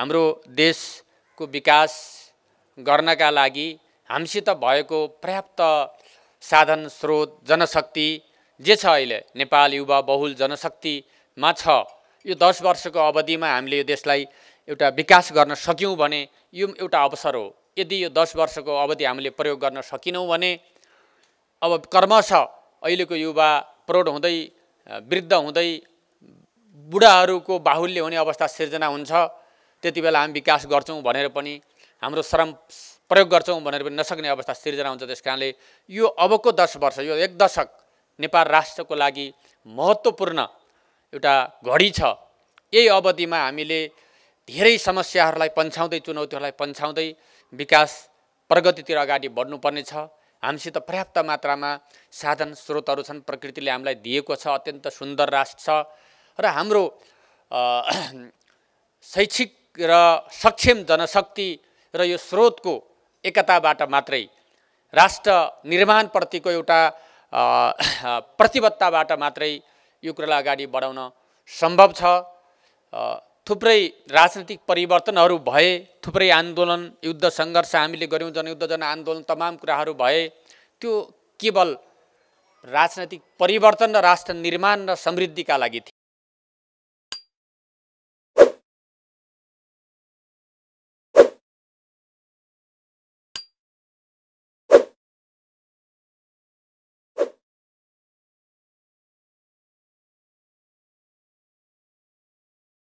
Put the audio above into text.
हाम्रो देशको विकास गर्नका लागि हामीसित भएको पर्याप्त साधन स्रोत जनशक्ति जे छ अहिले नेपाल युवा बहुल जनशक्तिमा छ यो दस वर्षको अवधिमा हामीले यो देशलाई एउटा विकास गर्न सक्यौँ भने यो एउटा अवसर हो यदि यो दस वर्षको अवधि हामीले प्रयोग गर्न सकेनौँ भने अब कर्मश अहिलेको युवा प्रौढ हुँदै वृद्ध हुँदै बुढाहरूको बाहुल्य हुने अवस्था सिर्जना हुन्छ त्यति बेला हामी विकास गर्छौँ भनेर पनि हाम्रो श्रम प्रयोग गर्छौँ भनेर पनि नसक्ने अवस्था सिर्जना हुन्छ त्यस कारणले यो अबको दस वर्ष यो एक दशक नेपाल राष्ट्रको लागि महत्त्वपूर्ण एउटा घडी छ यही अवधिमा हामीले धेरै समस्याहरूलाई पन्छाउँदै चुनौतीहरूलाई पन्छाउँदै विकास प्रगतितिर अगाडि छ हामीसित पर्याप्त मात्रामा साधन स्रोतहरू छन् प्रकृतिले हामीलाई दिएको छ अत्यन्त सुन्दर राष्ट्र छ र हाम्रो शैक्षिक र सक्षम जनशक्ति र यो स्रोतको एकताबाट मात्रै राष्ट्र निर्माणप्रतिको एउटा प्रतिबद्धताबाट मात्रै यो कुरालाई अगाडि बढाउन सम्भव छ थुप्रै राजनीतिक परिवर्तनहरू भए थुप्रै आन्दोलन युद्ध सङ्घर्ष हामीले गऱ्यौँ जनयुद्ध जनआन्दोलन तमाम कुराहरू भए त्यो केवल राजनैतिक परिवर्तन र राष्ट्र निर्माण र समृद्धिका लागि थियो